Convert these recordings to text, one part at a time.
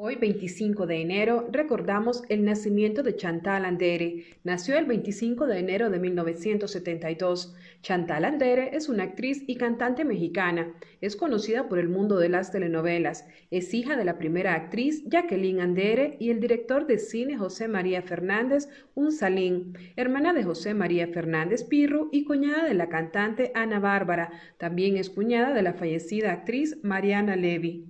Hoy, 25 de enero, recordamos el nacimiento de Chantal Andere. Nació el 25 de enero de 1972. Chantal Andere es una actriz y cantante mexicana. Es conocida por el mundo de las telenovelas. Es hija de la primera actriz Jacqueline Andere y el director de cine José María Fernández Unsalín, hermana de José María Fernández Pirro y cuñada de la cantante Ana Bárbara. También es cuñada de la fallecida actriz Mariana Levy.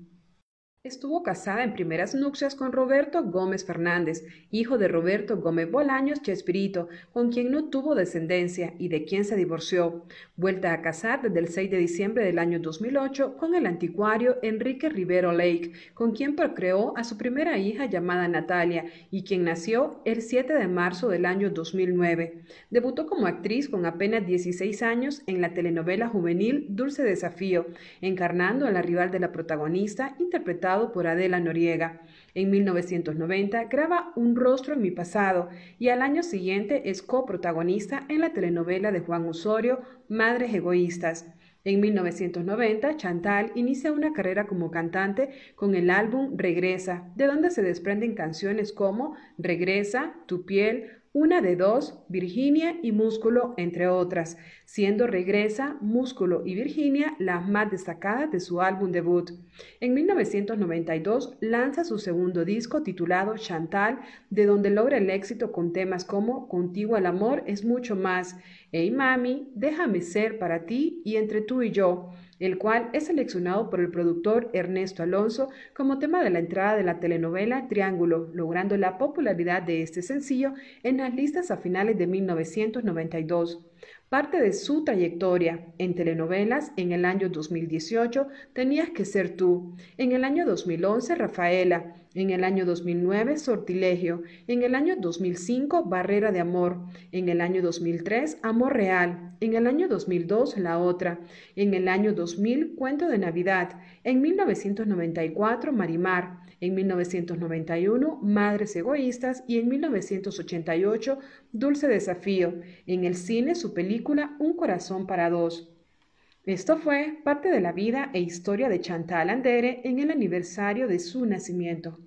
Estuvo casada en primeras nupcias con Roberto Gómez Fernández, hijo de Roberto Gómez Bolaños Chespirito, con quien no tuvo descendencia y de quien se divorció. Vuelta a casar desde el 6 de diciembre del año 2008 con el anticuario Enrique Rivero Lake, con quien procreó a su primera hija llamada Natalia y quien nació el 7 de marzo del año 2009. Debutó como actriz con apenas 16 años en la telenovela juvenil Dulce Desafío, encarnando a la rival de la protagonista interpretada por Adela Noriega. En 1990 graba Un rostro en mi pasado y al año siguiente es coprotagonista en la telenovela de Juan Osorio, Madres Egoístas. En 1990, Chantal inicia una carrera como cantante con el álbum Regresa, de donde se desprenden canciones como Regresa, Tu piel, una de dos, Virginia y Músculo, entre otras, siendo Regresa, Músculo y Virginia las más destacadas de su álbum debut. En 1992 lanza su segundo disco titulado Chantal, de donde logra el éxito con temas como Contigo el amor es mucho más, Hey Mami, Déjame ser para ti y Entre tú y yo el cual es seleccionado por el productor Ernesto Alonso como tema de la entrada de la telenovela Triángulo, logrando la popularidad de este sencillo en las listas a finales de 1992. Parte de su trayectoria en telenovelas en el año 2018 Tenías que ser tú, en el año 2011 Rafaela, en el año 2009 Sortilegio, en el año 2005 Barrera de Amor, en el año 2003 Amor Real, en el año 2002 La Otra, en el año 2000 Cuento de Navidad, en 1994 Marimar, en 1991 Madres Egoístas y en 1988 Dulce Desafío, en el cine su película un corazón para dos. Esto fue parte de la vida e historia de Chantal Andere en el aniversario de su nacimiento.